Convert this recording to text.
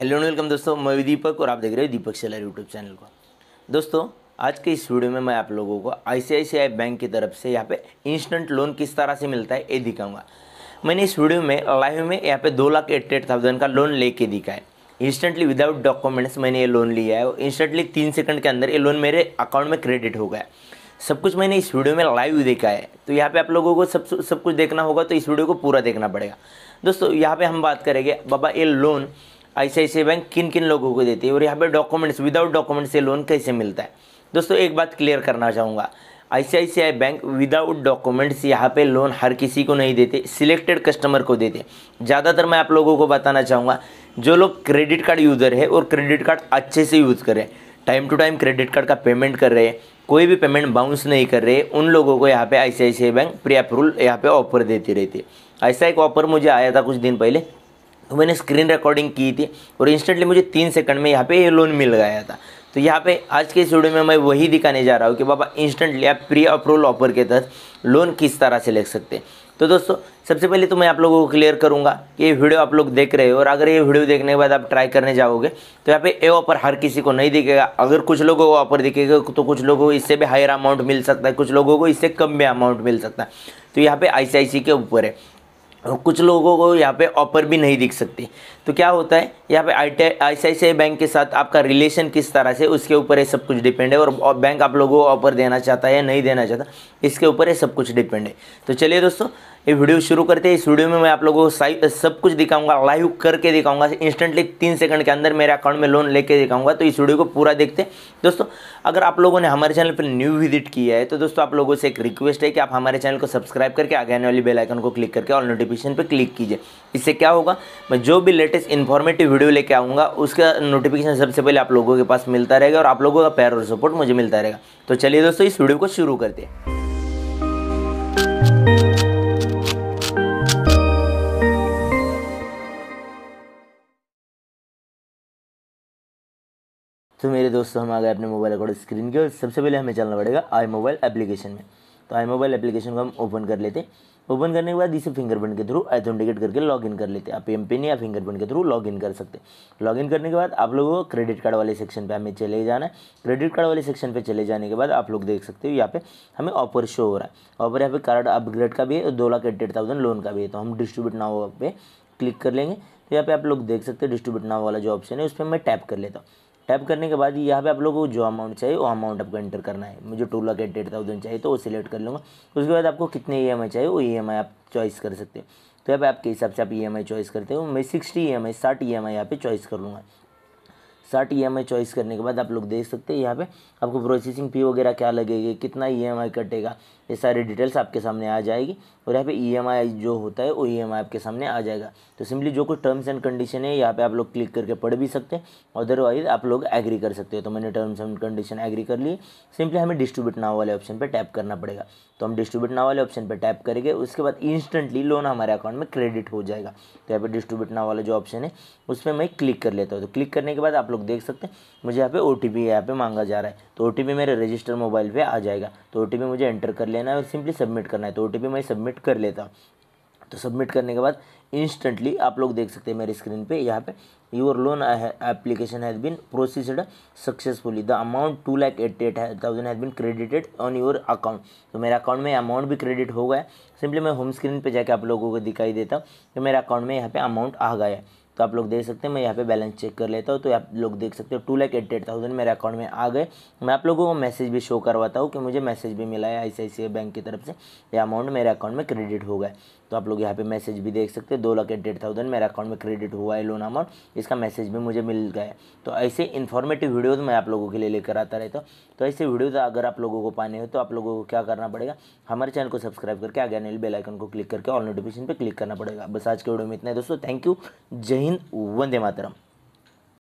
hello and welcome दोस्तों मैं दीपक और आप देख रहे हो दीपक सेलर यूट्यूब चैनल को दोस्तों आज के इस वीडियो में मैं आप लोगों को आईसीआईसीआई बैंक की तरफ से यहाँ पे इंस्टेंट लोन किस तरह से मिलता है ये दिखाऊंगा मैंने इस वीडियो में लाइव में यहाँ पे दो लाख एट्टी एट थाउजेंड का लोन लेके दिखा है इंस्टेंटली विदाउट डॉक्यूमेंट्स मैंने ये लोन लिया है और इंस्टेंटली तीन सेकंड के अंदर ये लोन मेरे अकाउंट में क्रेडिट हो गया सब कुछ मैंने इस वीडियो में लाइव देखा है तो यहाँ पे आप लोगों को सब सब कुछ देखना होगा तो इस वीडियो को पूरा देखना पड़ेगा दोस्तों यहाँ पे हम बात करेंगे बाबा ये लोन आईसीआईसी बैंक किन किन लोगों को देती है और यहाँ पे डॉक्यूमेंट्स विदाउट डॉक्यूमेंट्स से लोन कैसे मिलता है दोस्तों एक बात क्लियर करना चाहूँगा आई बैंक विदाउट डॉक्यूमेंट्स यहाँ पे लोन हर किसी को नहीं देते सिलेक्टेड कस्टमर को देते ज़्यादातर मैं आप लोगों को बताना चाहूँगा जो लोग क्रेडिट कार्ड यूज़र है और क्रेडिट कार्ड अच्छे से यूज़ करें time to time credit card का पेमेंट कर रहे हैं कोई भी पेमेंट बाउंस नहीं कर रहे उन लोगों को यहाँ पे आई बैंक प्री अप्रूवल यहाँ पे ऑफर देती रहती है ऐसा एक ऑफर मुझे आया था कुछ दिन पहले तो मैंने स्क्रीन रिकॉर्डिंग की थी और इंस्टेंटली मुझे तीन सेकंड में यहाँ पे ये लोन मिल गया था तो यहाँ पे आज के इस वीडियो में मैं वही दिखाने जा रहा हूँ कि बाबा इंस्टेंटली आप प्री अप्रूवल ऑफर के तहत लोन किस तरह से ले सकते हैं तो दोस्तों सबसे पहले तो मैं आप लोगों को क्लियर करूंगा कि ये वीडियो आप लोग देख रहे हो और अगर ये वीडियो देखने के बाद आप ट्राई करने जाओगे तो यहाँ पे ए ऑफर हर किसी को नहीं दिखेगा अगर कुछ लोगों को ऑफर दिखेगा तो कुछ लोगों को इससे भी हायर अमाउंट मिल सकता है कुछ लोगों को इससे कम भी अमाउंट मिल सकता है तो यहाँ पे आई के ऊपर है कुछ लोगों को यहाँ पे ऑफर भी नहीं दिख सकती तो क्या होता है यहाँ पे आई टी बैंक के साथ आपका रिलेशन किस तरह से उसके ऊपर ये सब कुछ डिपेंड है और बैंक आप लोगों को ऑफर देना चाहता है या नहीं देना चाहता इसके ऊपर ये सब कुछ डिपेंड है तो चलिए दोस्तों ये वीडियो शुरू करते हैं इस वीडियो में मैं आप लोगों को सब कुछ दिखाऊंगा लाइव करके दिखाऊंगा इंस्टेंटली तीन सेकंड के अंदर मेरे अकाउंट में लोन लेके दिखाऊंगा तो इस वीडियो को पूरा देखते हैं दोस्तों अगर आप लोगों ने हमारे चैनल पर न्यू विजिट किया है तो दोस्तों आप लोगों से एक रिक्वेस्ट है कि आप हमारे चैनल को सब्सक्राइब करके आगे आने वाली बेलाइकन को क्लिक करके और नोटिफिकेशन पर क्लिक कीजिए इससे क्या होगा मैं जो भी लेटेस्ट इन्फॉर्मेटिव वीडियो लेके आऊँगा उसका नोटिफिकेशन सबसे पहले आप लोगों के पास मिलता रहेगा और आप लोगों का पैर और सपोर्ट मुझे मिलता रहेगा तो चलिए दोस्तों इस वीडियो को शुरू करते हैं तो मेरे दोस्तों हम आ गए अपने मोबाइल अकाउंट स्क्रीन के और सबसे पहले हमें चलना पड़ेगा आई मोबाइल एप्लीकेशन में तो आई मोबाइल एप्लीकेशन को हम ओपन कर लेते हैं ओपन करने के बाद इसे फिंगरप्रिंट के थ्रू आइथेंटिकेट करके लॉगिन कर लेते हैं आप एम पिन या फिंगरप्रिंट के थ्रू लॉगिन कर सकते हैं लॉगिन करने के बाद आप लोगों को क्रेडिट कार्ड वाले सेक्शन पे हमें चले जाना है क्रेडिट कार्ड वाले सेक्शन पे चले जाने के बाद आप लोग देख सकते हो यहाँ पे हमें ऑफर शो हो रहा है ऑफर यहाँ पे कार्ड अपग्रेड का भी है दो लाख एट्टी थाउजेंड लोन का भी है तो हम डिस्ट्रीब्यूट नाव पे क्लिक कर लेंगे तो यहाँ पे आप लोग देख सकते हैं डिस्ट्रीब्यूट नाव वाला जो ऑप्शन है उस पर मैं टैप कर लेता हूँ टैप करने के बाद यहाँ पे आप लोगों को जो अमाउंट चाहिए वो अमाउंट आपको एंटर करना है मुझे two lakh eight eight thousand चाहिए तो वो सिलेक्ट कर लूँगा उसके बाद आपको कितने ई e चाहिए वो ई e आप चॉइस कर सकते हैं तो यहाँ पे आपके हिसाब से आप ई e चॉइस करते हो मैं सिक्सटी ई एम आई साठ ई एम आई यहाँ पर चॉइस कर लूँगा साठ ई एम आई चॉइस करने के बाद आप लोग देख सकते हैं यहाँ पे आपको प्रोसेसिंग फ़ी वगैरह क्या लगेगी कितना ई एम आई कटेगा ये सारी डिटेल्स आपके सामने आ जाएगी और यहाँ पे ईएमआई e जो होता है वो ईएमआई e आपके सामने आ जाएगा तो सिंपली जो कुछ टर्म्स एंड कंडीशन है यहाँ पे आप लोग क्लिक करके पढ़ भी सकते हैं अदरवाइज आप लोग एग्री कर सकते हो तो मैंने टर्म्स एंड कंडीशन एग्री कर ली सिंपली हमें डिस्ट्रीब्यूट नाव वाले ऑप्शन पर टैप करना पड़ेगा तो हम डिस्ट्रीब्यूट नाव वाले ऑप्शन पर टैप करेंगे उसके बाद इंस्टेंटली लोन हमारे अकाउंट में क्रेडिट हो जाएगा तो यहाँ पर डिस्ट्रीब्यूट नाव वाला जो ऑप्शन है उस पर मैं क्लिक कर लेता हूँ तो क्लिक करने के बाद आप लोग देख सकते हैं मुझे यहाँ पे ओ टी पी यहाँ पे मांगा जा रहा है तो ओ टी पी मेरे रजिस्टर मोबाइल पर आ जाएगा तो ओ टी पी मुझे एंटर कर लिया लेना है और सिंपली सबमिट करना है तो ओ मैं सबमिट कर लेता तो सबमिट करने के बाद इंस्टेंटली आप लोग देख सकते हैं मेरी स्क्रीन पे यहाँ पे your loan application has been processed successfully the amount two lakh eighty eight thousand has been credited on your account तो मेरे अकाउंट में अमाउंट भी क्रेडिट हो गया सिंपली मैं होम स्क्रीन पे जाके आप लोगों को दिखाई देता हूँ कि मेरे अकाउंट में यहाँ पे अमाउंट आ गया तो आप लोग देख सकते हैं मैं यहाँ पे बैलेंस चेक कर लेता हूँ तो आप लोग देख सकते हो two lakh eighty eight thousand मेरे अकाउंट में आ गए मैं आप लोगों को मैसेज भी शो करवाता हूँ कि मुझे मैसेज भी मिला है आई बैंक की तरफ से ये अमाउंट मेरे अकाउंट में क्रेडिट हो गया तो आप लोग यहाँ पे मैसेज भी देख सकते हैं दो लाख एट्टी थाउजेंड मेरे अकाउंट में क्रेडिट हुआ है लोन अमाउंट इसका मैसेज भी मुझे मिल गया है तो ऐसे इन्फॉर्मेटिव वीडियोज़ मैं आप लोगों के लिए लेकर आता रहता हूँ तो ऐसे वीडियोज़ अगर आप लोगों को पाने हो तो आप लोगों को क्या करना पड़ेगा हमारे चैनल को सब्सक्राइब करके आगे आने बेलाइकन को क्लिक करके ऑल नोटिफिकेशन पर क्लिक करना पड़ेगा बस आज के वीडियो में इतना है दोस्तों थैंक यू जय हिंद वंदे मातरम